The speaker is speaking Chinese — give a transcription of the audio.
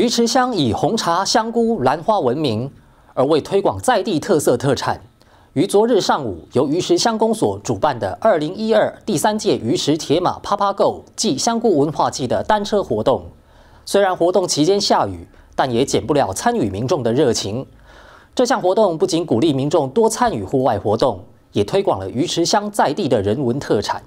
鱼池乡以红茶、香菇、兰花闻名，而为推广在地特色特产，于昨日上午由鱼池乡公所主办的二零一二第三届鱼池铁马趴趴 GO 暨香菇文化季的单车活动，虽然活动期间下雨，但也减不了参与民众的热情。这项活动不仅鼓励民众多参与户外活动，也推广了鱼池乡在地的人文特产。